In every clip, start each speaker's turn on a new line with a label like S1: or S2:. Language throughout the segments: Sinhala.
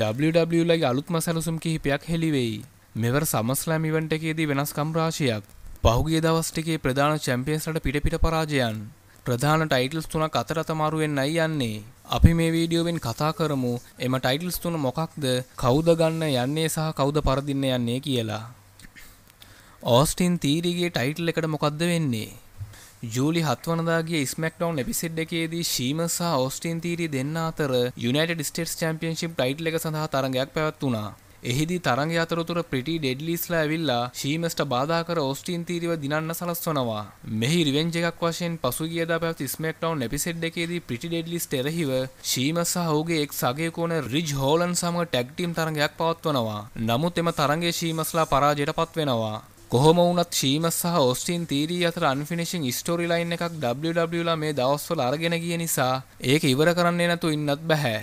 S1: WW ලගේ e අලුත්ම සැලසුම් කිහිපයක් හෙළිවෙයි. මෙවර සමස්ලෑම් ඉවෙන්ට් එකේදී වෙනස්කම් රාශියක්. පහුගිය දවස් ටිකේ ප්‍රධාන චැම්පියන්ස්ලට පිට පිට පරාජයන්. ප්‍රධාන ටයිටල්ස් තුනක් අතර තමාරුවෙන් අයි යන්නේ. අපි මේ වීඩියෝවෙන් කතා කරමු එම ටයිටල්ස් තුන මොකක්ද කවුද ගන්න යන්නේ සහ කවුද පරදින්න යන්නේ කියලා. ඕස්ටින් තීරීගේ ටයිටල් එකට මොකක්ද වෙන්නේ. ජූලි හත්වනදාගේ ස්මක්ඩවන් එපිසිඩ් එකේදී ශීම සහ ඔස්ටින් තීරි දෙන්න අතර යුනයිටඩ් ස්ටේට්ස් චැම්පියන්ශිප් ටයිටල් එක සඳහා තරගයක් පැවැත් වුණා. එහිදී තරගය අතරතුර ප්‍රිටි ඩෙඩ්ලිස්ලා ඇවිල්ලා ශීමස්ට බාධා කර ඔස්ටින් තීරිව දිනන්න සලස්වනවා. මෙහි රිවෙන්ජ් එකක් වශයෙන් පසුගියදා පැවති ස්මක්ඩවන් එපිසෙඩ් එකේදී ප්‍රිටි ඩෙඩ්ලිස්ට එරෙහිව ශීම සහ ඔහුගේ එක් සගයකෝන රිජ් හෝලන් සමඟ ටැග් ටීම් තරගයක් පවත්වනවා. නමුත් එම තරගයේ ශීමස්ලා පරාජයට පත්වෙනවා. කොහොම වුණත් ශීම සහ ඔස්ටින් තීරී අතර අන්ෆිනිෂින් ස්ටෝරි ලයින් එකක් WWE ලා මේ දවස්වල අරගෙන ගිය නිසා ඒක ඉවර කරන්නේ නැතු ඉන්නත් බෑ.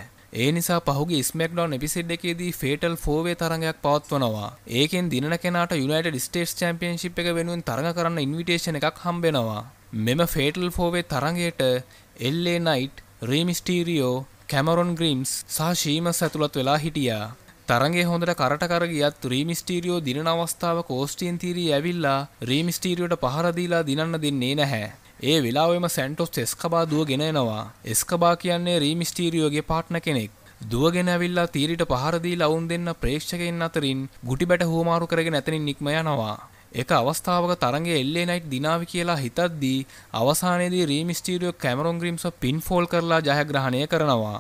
S1: ඒ නිසා පහුගේ ස්මක්ඩෝන් එපිසිඩ් එකේදී ෆේටල් ෆෝවේ තරඟයක් පවත්වනවා. ඒකෙන් දිනන කෙනාට යුනයිටඩ් ස්ටේට්ස් චැම්පියන්ෂිප් එක වෙනුවෙන් තරඟ කරන්න ඉන්විටේෂන් එකක් හම්බෙනවා. මෙම ෆේටල් ෆෝවේ තරඟයට එල්ලේ නයිට්, රීමිස්ටීරියෝ, කැමරොන් ග්‍රීම්ස් සහ ශීමස් ඇතුළත් වෙලා හිටියා. තරගේ හොඳට කරට කර ගියත් රීමිස්ටීරියෝ දිනන අවස්ථාව කෝස්ටියන් තීරී ඇවිල්ලා රීමිස්ටීරියට පහරදීලා දිනන්න දෙන්නේ නැහැ. ඒ වෙලාවෙම සැන්ටොස් එස්කබා දුවගෙන එනවා. එස්කබා කියන්නේ රීමිස්ටීරියෝගේ පාට්න කෙනෙක්. දුවගෙන ඇවිල්ලා තීරිට පහරදීලා වුන් දෙන්න ප්‍රේක්ෂකයන් අතරින් ගුටි බැට හුවමාරු කරගෙන ඇතනින් නික්ම යනවා. එක අවස්ථාවක තරගේ එල්ලේ නයිට් දිනාවි කියලා හිතද්දී අවසානයේදී රීමිස්ටීරියෝ කැමරොන් ග්‍රීම්ස්ව පින්ෆෝල් කරලා ජයග්‍රහණය කරනවා.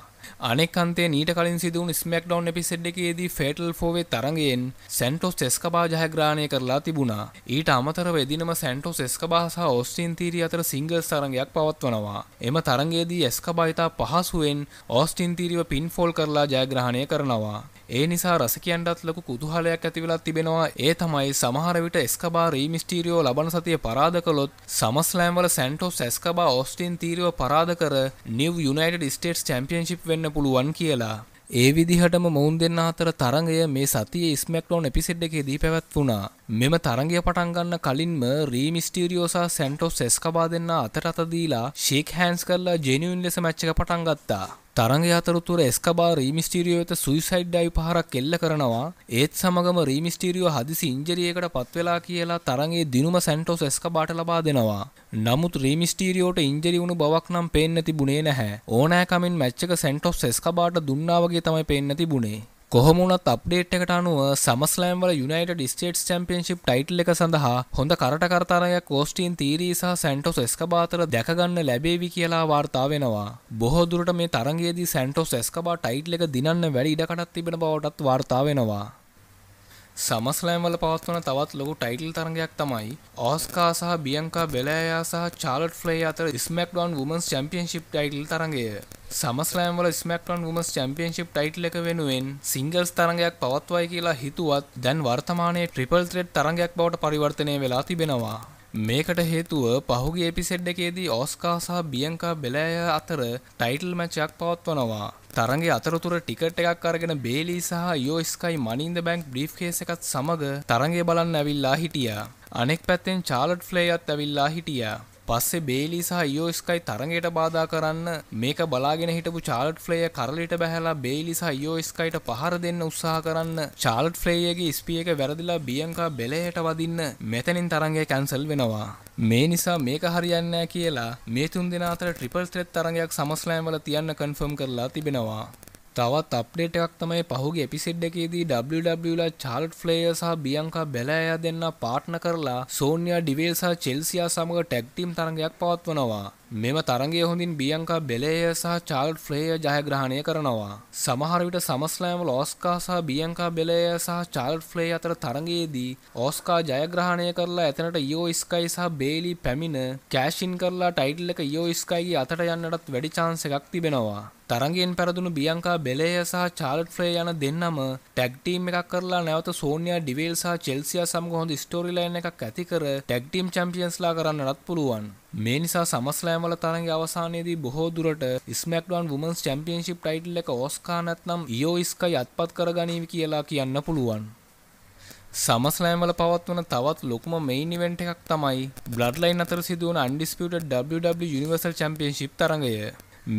S1: අනෙක්න්තේ නීට කලින් සිදුවන ස්මක්ඩව් එපිසෙඩ් එකේදී ෆෙටල් ෆෝවේ තරගයෙන් සැන්ටෝස් ටෙස්කබා ජයග්‍රහණය කරලා තිබුණා ඊට අමතරව එදිනම සැන්ටෝස් එස්කබා සහ ඔස්ටින් තීරිය අතර සිංගල්ස් තරගයක් පවත්වනවා එම තරගයේදී එස්කබා ඉතා පහසුවෙන් ඔස්ටින් තීරිව පින්ෆෝල් කරලා ජයග්‍රහණය කරනවා ඒ නිසා රසිකයන්ටත් ලොකු කුතුහලයක් ඇති වෙලා තිබෙනවා. ඒ තමයි සමහර විට එස්කබා රීමිස්ටීරියෝ ලබන සතිය පරාද කළොත් සමස්ලෑම් වල සැන්ටෝස් එස්කබා ඕස්ටින් තීරියව පරාද කර නිව් යුනයිටඩ් ස්ටේට්ස් චැම්පියන්ෂිප් වෙන්න පුළුවන් කියලා. ඒ විදිහටම මොවුන් දෙන්න අතර තරඟය මේ සතිය ස්මක්ලෝන් එපිසිඩ් එකේදී පැවැත් වුණා. මෙම තරඟය පටන් ගන්න කලින්ම රීමිස්ටීරියෝසා සැන්ටෝස් එස්කබා දෙන්න අතට අත දීලා ෂේක් හෑන්ස් කරලා ජෙනියුන් ලෙස මැච් එක පටන් ගත්තා. තරඟ අතරතුර එස්කබා රීමිස්ටීරියෝ වෙත සුයිසයිඩ් ඩයිව් පහරක් එල්ල කරනවා. ඒත් සමගම රීමිස්ටීරියෝ හදිසි ඉන්ජරියකට පත්වෙලා කියලා තරඟේ දිනුම සැන්ටෝස් එස්කබාට ලබා දෙනවා. නමුත් රීමිස්ටීරියෝට ඉන්ජරි වුණු බවක් නම් පේන්න තිබුණේ නැහැ. ඕනෑකමින් මැච් එක සැන්ටෝස් එස්කබාට දුන්නා වගේ තමයි පේන්න තිබුණේ. කොහොමුණත් අප්ඩේට් එකට අනුව සමස්ලෑම් වල යුනයිටඩ් ස්ටේට්ස් චැම්පියන්ෂිප් ටයිටල් එක සඳහා හොඳ කරටකරතරයක් ඕස්ටීන් තීරී සහ සැන්ටොස් එස්කබාතර දැකගන්න ලැබේවි කියලා වාර්තා වෙනවා. බොහෝ දුරට මේ තරගයේදී සැන්ටොස් එස්කබා ටයිටල් එක දිනන්න වැඩි ඉඩකඩක් තිබෙන බවටත් වාර්තා වෙනවා. සමස්ලෑම් වල පවත්වන තවත් ලොකු ටයිටල් තරගයක් තමයි ඕස්කා සහ බියංකා බෙලෑයා සහ චාලට් ෆ්ලේ අතර ස්මැක්ඩොන් වුමන්ස් චැම්පියන්ශිප් ටයිටල් තරගය. සමස්ලෑම් වල ස්මැක්ඩොන් වුමන්ස් චැම්පියන්ශිප් ටයිටල් එක වෙනුවෙන් සිංගල්ස් තරගයක් පවත්වයි කියලා හිතුවත් දැන් වර්තමානයේ ට්‍රිපල් ත්‍රෙඩ් තරගයක් බවට පරිවර්තනය වෙලා තිබෙනවා. මේකට හේතුව පහුගේ එපිසෙඩ් එකේදී ඕස්කා සහ බියංකා බෙලෑය අතර ටයිටල් මැචයක් පවත්වනවා. තරගේ අතරතුර ටිකට් එකක් අරගෙන බේලි සහ Iyo Sky money in the bank briefcase එකත් සමඟ තරගේ බලන්න ඇවිල්ලා හිටිය. අනෙක් පැත්තෙන් චාලට් ෆ්ලේයත් ඇවිල්ලා හිටියා. පස්සේ බේලි සහ ඊයෝ ස්කයි තරඟයට බාධා කරන්න මේක බලාගෙන හිටපු චාල්ට් ෆ්ලේය කරලිට බැහැලා බේලි සහ ඊයෝ ස්කයිට පහර දෙන්න උත්සාහ කරන්න චාල්ට් ෆ්ලේයගේ ස්පී එක වැරදිලා බියන්කා බෙලයට වදින්න මෙතනින් තරඟය කැන්සල් වෙනවා මේ නිසා මේක හරියන්නේ කියලා මේ තුන් දෙනා අතර ට්‍රිපල් ත්‍රෙට් තරඟයක් සමස්ලෑම් වල තියන්න කන්ෆර්ම් කරලා තිබෙනවා තවත් අප්ඩේට් එකක් තමයි පහුගේ එපිසෙඩ් එකේදී WWලා චාල්ට් ෆ්ලේයර් සහ බියංකා බෙලෑයා දෙන්න පාට්න කරලා සෝනියා ඩිවේල් සහ චෙල්සියා සමග ටැග් ටීම් තරගයක් පවත්වනවා. මෙම තරගය හොඳින් බියංකා බෙලේය සහ චාල්ඩ් ෆ්ලේය ජයග්‍රහණය කරනවා. සමහර විට සමස්ලෑම්වල ඕස්කා සහ බියංකා බෙලේය සහ චාල්ඩ් ෆ්ලේ අතර තරගයේදී ඕස්කා ජයග්‍රහණය කරලා එතනට යෝ ස්කයි සහ බේලි පැමිණ කෑෂින් කරලා ටයිටල් එක යෝ ස්කයිගේ අතට යන්නටත් වැඩි chance එකක් තිබෙනවා. තරගෙන් පැරදුණු බියංකා බෙලේය සහ චාල්ට් ෆ්ලේ යන දෙන්නම ටැග් ටීම් එකක් කරලා නැවත සෝනියා ඩිවේල් සහ චෙල්සියා සමග හොඳ ස්ටෝරි ලයින් එකක් ඇති කර ටැග් ටීම් චැම්පියන්ස්ලා කරන්නටත් පුළුවන්. මේ නිසා සමස්ලෑම් කණ්ඩායමල තරගේ අවසානයේදී බොහෝ දුරට ස්මක්ඩන් වුමන්ස් චැම්පියන්ශිප් ටයිටල් එක ඔස්කා නැත්නම් ඉයෝ ස්කයි අත්පත් කරගනීවි කියලා කියන්න පුළුවන්. සමස්ලෑම්වල පවත්වන තවත් ලොකුම මෙයින් ඉවෙන්ට් එකක් තමයි බ්ලඩ්ලයින් අතර සිදුවන අන්ඩිස්පියුටඩ් WW යුනිවර්සල් චැම්පියන්ශිප් තරඟය.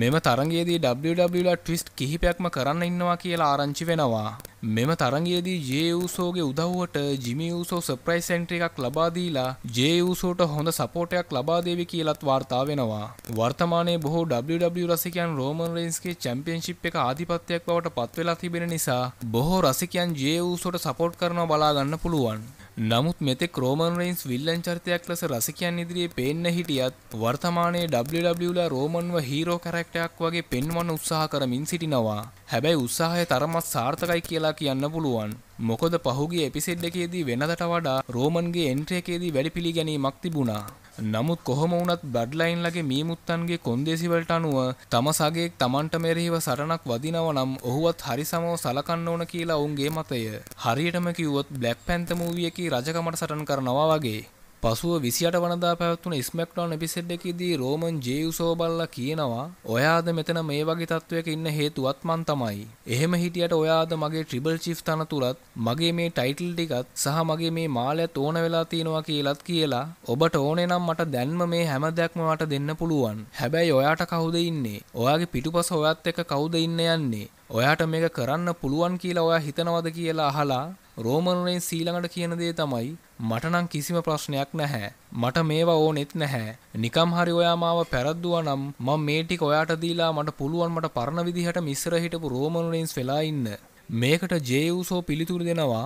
S1: මෙම තරගේදී WWලා e ට්විස්ට් කිහිපයක්ම කරන්න ඉන්නවා කියලා ආරංචි වෙනවා. මෙම තරගයේදී ජේඋසෝගේ උදව්වට ජිමිඋසෝ සර්ප්‍රයිස් සෙන්ටර් එකක් ලබා දීලා ජේඋසෝට හොඳ සපෝටයක් ලබා දේවි කියලත් වාර්තා වෙනවා. වර්තමානයේ බොහෝ WWE රසිකයන් රෝමන් රේන්ස්ගේ චැම්පියන්ෂිප් එක ආධිපත්‍යයක් බවට පත්වෙලා තිබෙන නිසා බොහෝ රසිකයන් ජේඋසෝට සපෝට් කරනවා බලා ගන්න පුළුවන්. නමුත් මෙතෙක් රෝමන් රේන්ස් විල්ලන් චරිතයක් ලෙස රසිකයන් ඉදිරියේ පේන්න හිටියත් වර්තමානයේ WWලා e රෝමන්ව හීරෝ කැරක්ටයක් වගේ පෙන්වන්න උත්සාහ කරමින් සිටිනවා. හැබැයි උත්සාහය තරමත් සාර්ථකයි කියලා කියන්න පුළුවන්. මොකද පහුගිය එපිසෙඩ් එකේදී වෙනදට වඩා රෝමන්ගේ එන්ට්‍රි එකේදී වැඩි පිළිගැනීමක් තිබුණා. නමුත් කොහොම වුණත් බඩ්ලයින් ලගේ මීමුත්තන්ගේ කොන්දේසිවලට අනුව තම සගේක් තමන්ට මෙරෙහිව සරණක් වදිනව නම් ඔහුවත් හරි සමව සලකන්න ඕන කියලා ඔවුන්ගේ මතය. හරියටම කිව්වොත් බ්ලැක් පැන්ත මූවියකි රජකමට සටන් කරනවා වගේ. පසුව 28 වනදා පැවැත්වුණු ස්මැක්ඩවුන් එපිසෝඩ් එකේදී රෝමන් ජේයුසෝ බල්ලා කියනවා ඔයාද මෙතන මේ වගේ තත්වයක ඉන්න හේතුවත් මං තමයි. එහෙම හිටියට ඔයාද මගේ ට්‍රිබල් චීෆ් තනතුරත් මගේ මේ ටයිටල් ටිකත් සහ මගේ මේ මාලයත් ඕන වෙලා තියෙනවා කියලාත් කියලා ඔබට ඕනේ නම් මට දැන්ම මේ හැම දෙයක්ම මට දෙන්න පුළුවන්. හැබැයි ඔයාට කවුද ඉන්නේ? ඔයාගේ පිටුපස ඔයත් එක්ක කවුද ඉන්න යන්නේ? ඔයාට මේක කරන්න පුළුවන් කියලා ඔයා හිතනවද කියලා අහලා රෝමනුරෙන් සීළඟට කියන දේ තමයි මට නම් කිසිම ප්‍රශ්නයක් නැහැ. මට මේවා ඕනෙත් නැහැ. නිකම් හරි ඔයා මාව පැරද්දුවා නම් මම මේ ටික ඔයාට දීලා මට පුළුවන් මට පරණ විදිහට මිශ්‍ර හිටපු රෝමනුරෙන්ස් වෙලා ඉන්න. මේකට ජේයුසෝ පිළිතුරු දෙනවා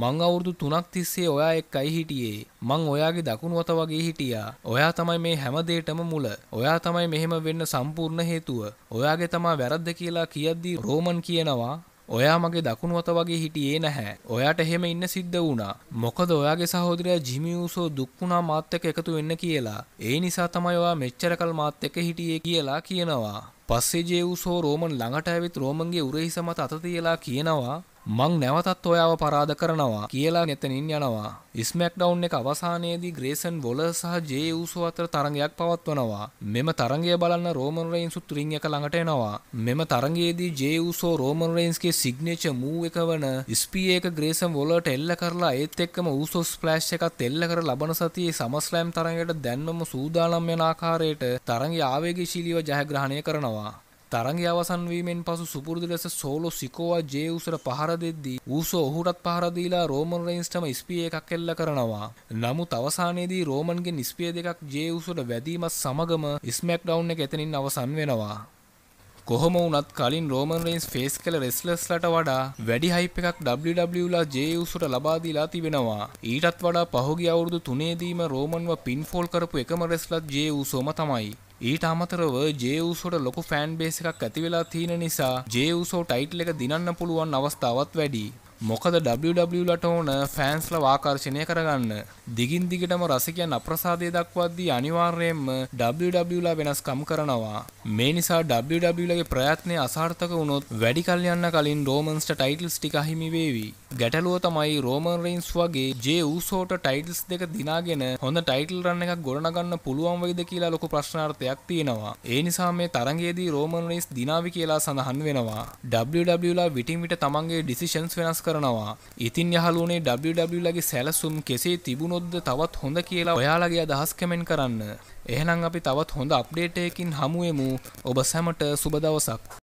S1: මං අවුරුදු 3ක් තිස්සේ ඔයා එක්කයි හිටියේ. මං ඔයාගේ දකුණු අත වගේ හිටියා. ඔයා තමයි මේ හැම දෙයකම මුල. ඔයා තමයි මෙහෙම වෙන්න සම්පූර්ණ හේතුව. ඔයාගේ තමා වැරද්ද කියලා කියද්දී රෝමන් කියනවා ඔයා මගේ දකුණු අත වගේ හිටියේ නැහැ. ඔයාට එහෙම ඉන්න සිද්ධ වුණා. මොකද ඔයාගේ සහෝදරයා ජිමි උසෝ දුක් වුණා මාත් එක්ක එකතු වෙන්න කියලා. ඒ නිසා තමයි ඔයා මෙච්චර කල් මාත් එක්ක හිටියේ කියලා කියනවා. පස්සේ ජේ උසෝ රෝමන් ළඟට ඇවිත් රෝමන්ගේ උරහිස මත අත තියලා කියනවා මං නැවතත් ඔයාව පරාද කරනවා කියලා නැතනින් යනවා. ස්මැක්ඩවුන් එක අවසානයේදී ග්‍රේසන් වොලර් සහ ජේ උසෝ අතර තරගයක් පවත්වනවා. මෙම තරගය බලන්න රෝමන් රේන්ස් උත් රින් එක ළඟට එනවා. මෙම තරගයේදී ජේ උසෝ රෝමන් රේන්ස්ගේ සිග්නේචර් මූව් එක වන ස්පී එක ග්‍රේසන් වොලර්ට එල්ල කරලා ඒත් එක්කම උසෝ ස්ප්ලෑෂ් එකත් එල්ල කර ලබන සතියේ සමස්ලෑම් තරගයට දැන්වම සූදානම් වෙන ආකාරයට තරගය ආවේගශීලීව ජයග්‍රහණය කරනවා. තරගය අවසන් වීමෙන් පසු සුපුරුදු ලෙස සෝලෝ සිකෝවා ජේ උසට පහර දෙද්දී ඌසෝ ඔහුටත් පහර දීලා රෝමන් රේන්ස්ටම ස්පිය එකක් එල්ල කරනවා. නමුත් අවසානයේදී රෝමන්ගෙන් ස්පිය දෙකක් ජේ උසට වැදීමත් සමගම ස්මැක්ඩවුන් එක එතනින් අවසන් වෙනවා. කොහොම වුණත් කලින් රෝමන් රේන්ස් ෆේස් කළ රෙස්ලස්ලට වඩා වැඩි හයිප් එකක් WWලා ජේඋසුට ලබාදීලා තිබෙනවා. ඊටත් වඩා පහුගිය අවුරුදු තුනේදීම රෝමන්ව පින්ෆෝල් කරපු එකම රෙස්ලත් ජේඋසෝම තමයි. ඊට අමතරව ජේඋසෝට ලොකු ෆෑන් බේස් එකක් ඇතිවෙලා තියෙන නිසා ජේඋසෝ ටයිටල් එක දිනන්න පුළුවන් අවස්ථාවක් වැඩි. මොකද WWලට e ඕන ෆෑන්ස්ලා ආකර්ෂණය කරගන්න. දිගින් දිගටම රසිකයන් අප්‍රසාදය දක්වද්දී අනිවාර්යයෙන්ම WWලා e වෙනස්කම් කරනවා. මේ නිසා WWලගේ e ප්‍රයත්නය අසාර්ථක වුණොත් වැඩි කල් යන්න කලින් රෝමන්ස්ට ටයිටල්ස් ටික අහිමි වේවි. ගැටලුව තමයි රෝමන් රේන්ස් වගේ ජේ ඌසෝට ටයිටල්ස් දෙක දිනාගෙන හොඳ ටයිටල් රන් එකක් ගොඩනගන්න පුළුවන් වෙයිද කියලා ලොකු ප්‍රශ්නාර්ථයක් තියෙනවා. ඒ නිසා මේ තරගයේදී රෝමන් රේන්ස් දිනාවි කියලා සඳහන් වෙනවා. WWE ලා විටින් විට තමන්ගේ ඩිසිෂන්ස් වෙනස් කරනවා. ඉතින් යහළුවනේ WWE ලාගේ සැලසුම් කෙසේ තිබුණොත්ද තවත් හොඳ කියලා ඔයාලගේ අදහස් කමෙන්ට් කරන්න. එහෙනම් අපි තවත් හොඳ අප්ඩේට් එකකින් හමුවෙමු. ඔබ සැමට සුබ දවසක්.